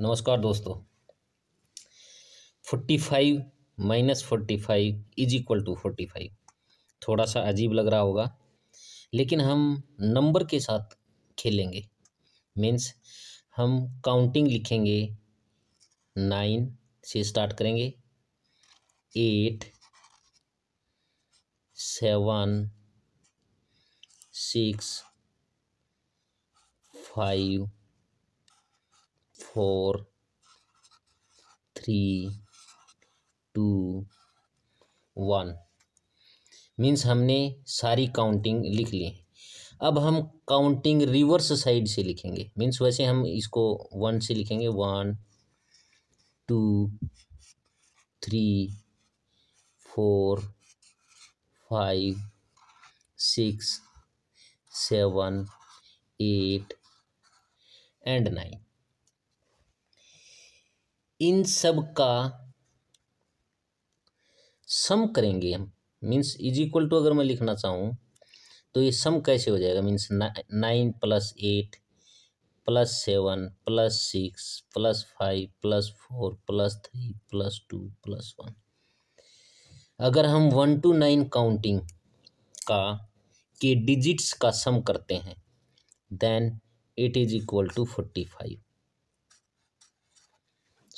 नमस्कार दोस्तों forty five minus forty five is equal to forty five थोड़ा सा अजीब लग रहा होगा लेकिन हम नंबर के साथ खेलेंगे मीन्स हम काउंटिंग लिखेंगे नाइन से स्टार्ट करेंगे eight seven six five four three two one means हमने सारी काउंटिंग लिख ली अब हम काउंटिंग रिवर्स साइड से लिखेंगे मीन्स वैसे हम इसको वन से लिखेंगे one two three four five six seven eight and nine इन सब का सम करेंगे हम मीन्स इज इक्वल टू अगर मैं लिखना चाहूँ तो ये सम कैसे हो जाएगा मीन्स ना, nine plus eight plus seven plus six plus five plus four plus three plus two plus one अगर हम वन टू नाइन काउंटिंग का के डिजिट्स का सम करते हैं then it is equal to forty five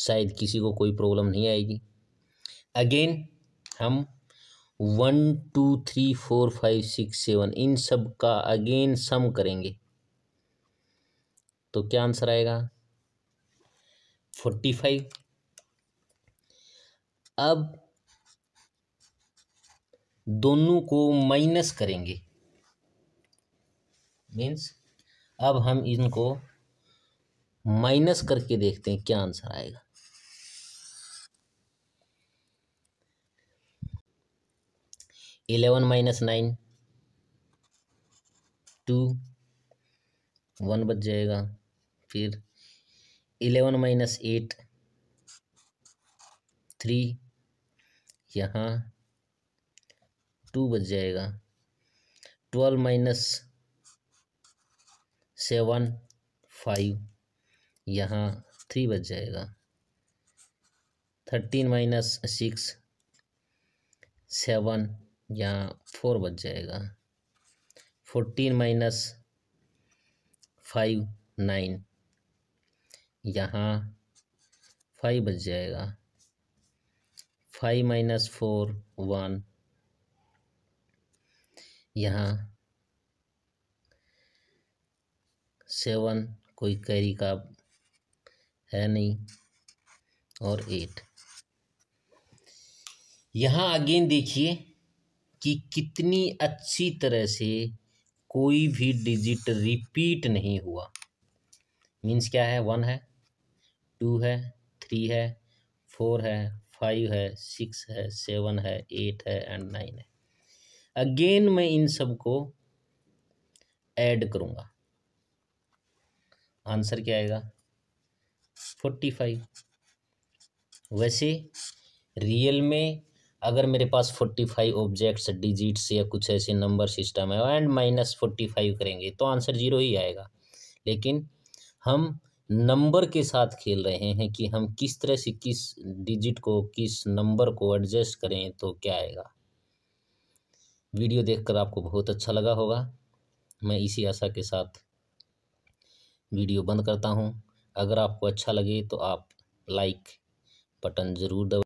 शायद किसी को कोई प्रॉब्लम नहीं आएगी अगेन हम one two three four five six seven इन सब का अगेन सम करेंगे तो क्या आंसर आएगा फोर्टी फाइव अब दोनों को माइनस करेंगे मीन्स अब हम इनको माइनस करके देखते हैं क्या आंसर आएगा eleven minus nine two one बच जाएगा फिर एलेवन माइनस एट थ्री यहाँ टू बच जाएगा ट्वेल्व माइनस सेवन फाइव यहाँ थ्री बच जाएगा थर्टीन माइनस सिक्स सेवन यहाँ फोर बच जाएगा फोर्टीन माइनस फाइव नाइन यहाँ फाइव बच जाएगा फाइव माइनस फोर वन यहाँ सेवन कोई कैरी का है नहीं और एट यहाँ अगेन देखिए कि कितनी अच्छी तरह से कोई भी डिजिट रिपीट नहीं हुआ मीन्स क्या है वन है टू है थ्री है फोर है फाइव है सिक्स है सेवन है एट है एंड नाइन है अगेन मैं इन सब को ऐड करूँगा आंसर क्या आएगा फोर्टी फाइव वैसे रियल में अगर मेरे पास फोर्टी फाइव ऑब्जेक्ट्स डिजिट्स या कुछ ऐसे नंबर सिस्टम है एंड माइनस फोर्टी फाइव करेंगे तो आंसर जीरो ही आएगा लेकिन हम नंबर के साथ खेल रहे हैं कि हम किस तरह से किस डिजिट को किस नंबर को एडजस्ट करें तो क्या आएगा वीडियो देखकर आपको बहुत अच्छा लगा होगा मैं इसी आशा के साथ वीडियो बंद करता हूँ अगर आपको अच्छा लगे तो आप लाइक बटन ज़रूर दबा